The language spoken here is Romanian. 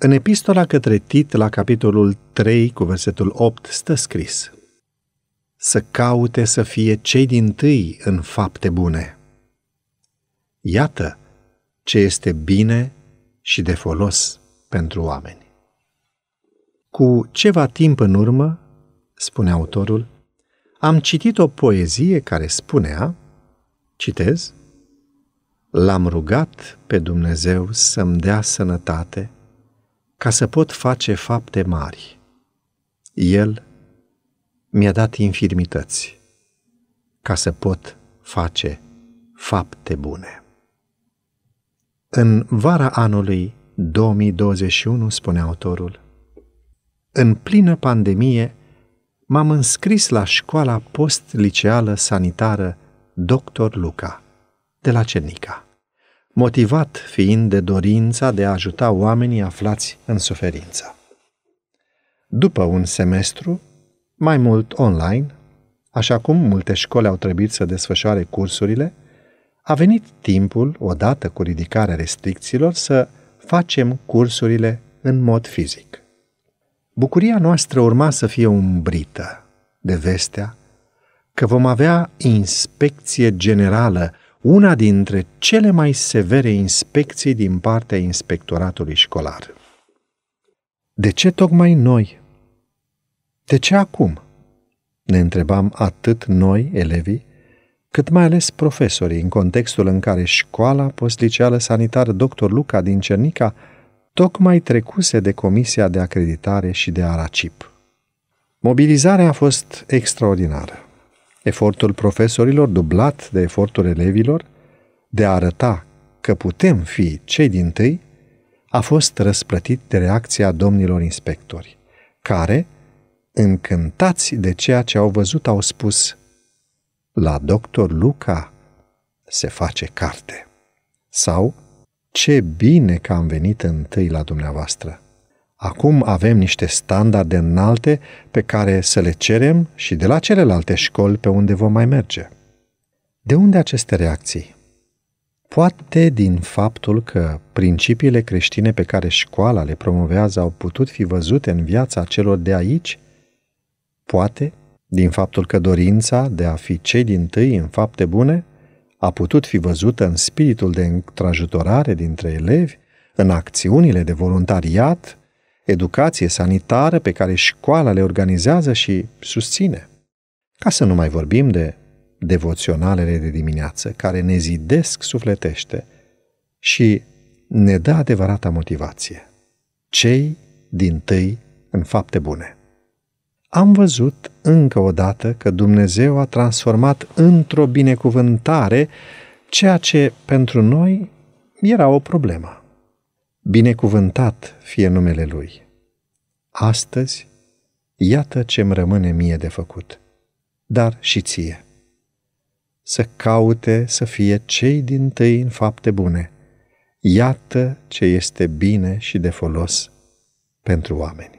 În epistola către Tit, la capitolul 3, cu versetul 8, stă scris Să caute să fie cei din tâi în fapte bune. Iată ce este bine și de folos pentru oameni. Cu ceva timp în urmă, spune autorul, am citit o poezie care spunea, citez, L-am rugat pe Dumnezeu să-mi dea sănătate – ca să pot face fapte mari. El mi-a dat infirmități ca să pot face fapte bune. În vara anului 2021, spune autorul, în plină pandemie, m-am înscris la școala post-liceală sanitară Dr. Luca, de la Cernica motivat fiind de dorința de a ajuta oamenii aflați în suferință. După un semestru, mai mult online, așa cum multe școli au trebuit să desfășoare cursurile, a venit timpul, odată cu ridicarea restricțiilor, să facem cursurile în mod fizic. Bucuria noastră urma să fie umbrită de vestea că vom avea inspecție generală una dintre cele mai severe inspecții din partea inspectoratului școlar. De ce tocmai noi? De ce acum? Ne întrebam atât noi, elevii, cât mai ales profesorii, în contextul în care școala postliceală sanitară Dr. Luca din Cernica tocmai trecuse de Comisia de Acreditare și de Aracip. Mobilizarea a fost extraordinară efortul profesorilor, dublat de efortul elevilor, de a arăta că putem fi cei din tâi, a fost răsplătit de reacția domnilor inspectori, care, încântați de ceea ce au văzut, au spus La doctor Luca se face carte. Sau, ce bine că am venit întâi la dumneavoastră! Acum avem niște standarde înalte pe care să le cerem și de la celelalte școli pe unde vom mai merge. De unde aceste reacții? Poate din faptul că principiile creștine pe care școala le promovează au putut fi văzute în viața celor de aici? Poate din faptul că dorința de a fi cei din tâi în fapte bune a putut fi văzută în spiritul de întrajutorare dintre elevi, în acțiunile de voluntariat educație sanitară pe care școala le organizează și susține. Ca să nu mai vorbim de devoționalele de dimineață, care ne zidesc sufletește și ne dă adevărata motivație. Cei din tâi în fapte bune. Am văzut încă o dată că Dumnezeu a transformat într-o binecuvântare ceea ce pentru noi era o problemă binecuvântat fie numele Lui. Astăzi, iată ce îmi rămâne mie de făcut, dar și ție. Să caute să fie cei din tăi în fapte bune. Iată ce este bine și de folos pentru oameni.